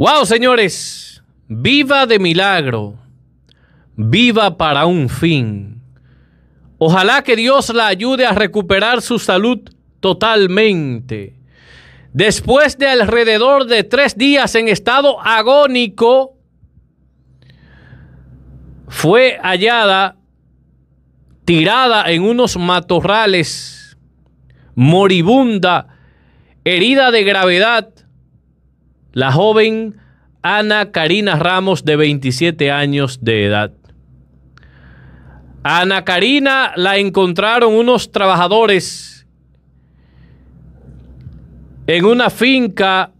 Wow, señores, viva de milagro, viva para un fin. Ojalá que Dios la ayude a recuperar su salud totalmente. Después de alrededor de tres días en estado agónico, fue hallada tirada en unos matorrales, moribunda, herida de gravedad, la joven Ana Karina Ramos de 27 años de edad. A Ana Karina la encontraron unos trabajadores en una finca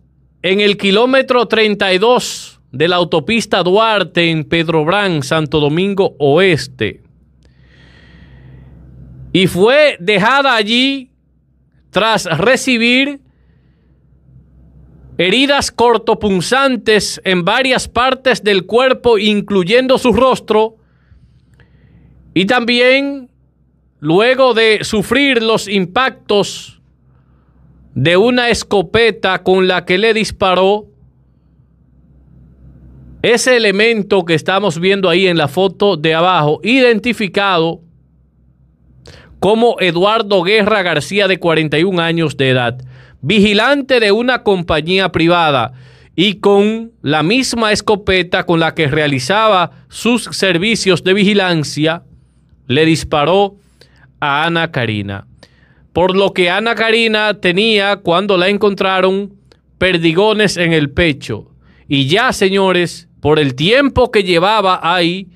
en el kilómetro 32 de la autopista Duarte en Pedro Brán, Santo Domingo Oeste. Y fue dejada allí tras recibir Heridas cortopunzantes en varias partes del cuerpo, incluyendo su rostro. Y también, luego de sufrir los impactos de una escopeta con la que le disparó, ese elemento que estamos viendo ahí en la foto de abajo, identificado como Eduardo Guerra García de 41 años de edad vigilante de una compañía privada y con la misma escopeta con la que realizaba sus servicios de vigilancia, le disparó a Ana Karina. Por lo que Ana Karina tenía, cuando la encontraron, perdigones en el pecho. Y ya, señores, por el tiempo que llevaba ahí,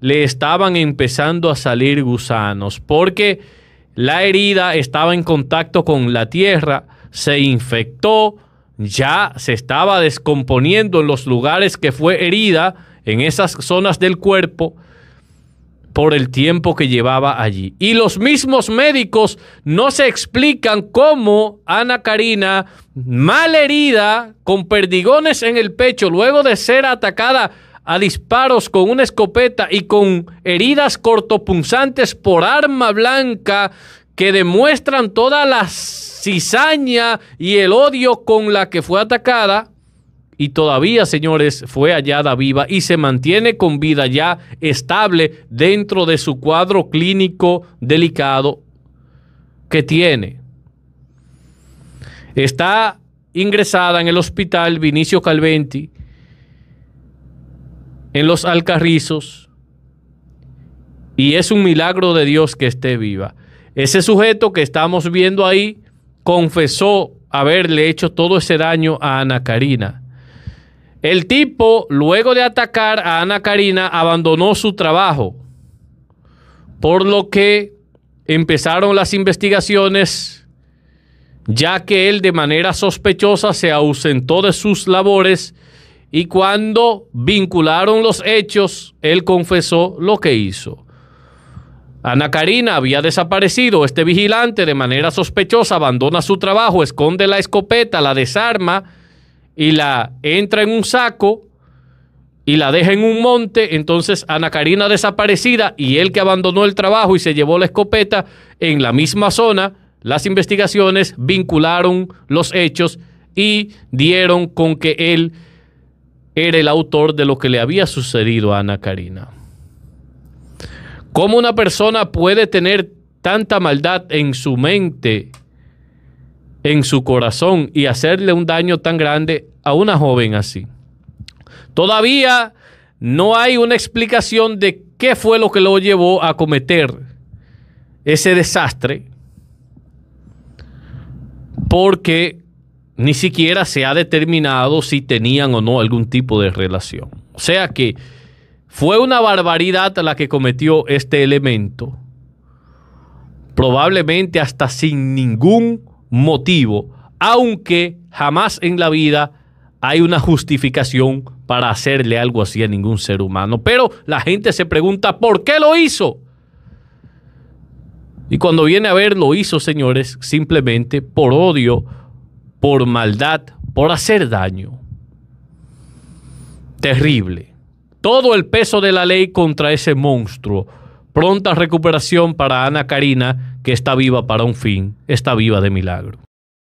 le estaban empezando a salir gusanos, porque la herida estaba en contacto con la tierra se infectó, ya se estaba descomponiendo en los lugares que fue herida, en esas zonas del cuerpo, por el tiempo que llevaba allí. Y los mismos médicos no se explican cómo Ana Karina, mal herida, con perdigones en el pecho, luego de ser atacada a disparos con una escopeta y con heridas cortopunzantes por arma blanca, que demuestran toda la cizaña y el odio con la que fue atacada. Y todavía, señores, fue hallada viva y se mantiene con vida ya estable dentro de su cuadro clínico delicado que tiene. Está ingresada en el hospital Vinicio Calventi, en los Alcarrizos, y es un milagro de Dios que esté viva. Ese sujeto que estamos viendo ahí confesó haberle hecho todo ese daño a Ana Karina. El tipo, luego de atacar a Ana Karina, abandonó su trabajo, por lo que empezaron las investigaciones, ya que él de manera sospechosa se ausentó de sus labores y cuando vincularon los hechos, él confesó lo que hizo. Ana Karina había desaparecido. Este vigilante de manera sospechosa abandona su trabajo, esconde la escopeta, la desarma y la entra en un saco y la deja en un monte. Entonces Ana Karina desaparecida y él que abandonó el trabajo y se llevó la escopeta en la misma zona, las investigaciones vincularon los hechos y dieron con que él era el autor de lo que le había sucedido a Ana Karina. ¿Cómo una persona puede tener tanta maldad en su mente, en su corazón y hacerle un daño tan grande a una joven así? Todavía no hay una explicación de qué fue lo que lo llevó a cometer ese desastre, porque ni siquiera se ha determinado si tenían o no algún tipo de relación. O sea que fue una barbaridad la que cometió este elemento, probablemente hasta sin ningún motivo, aunque jamás en la vida hay una justificación para hacerle algo así a ningún ser humano. Pero la gente se pregunta, ¿por qué lo hizo? Y cuando viene a ver, lo hizo, señores, simplemente por odio, por maldad, por hacer daño. Terrible todo el peso de la ley contra ese monstruo. Pronta recuperación para Ana Karina, que está viva para un fin, está viva de milagro.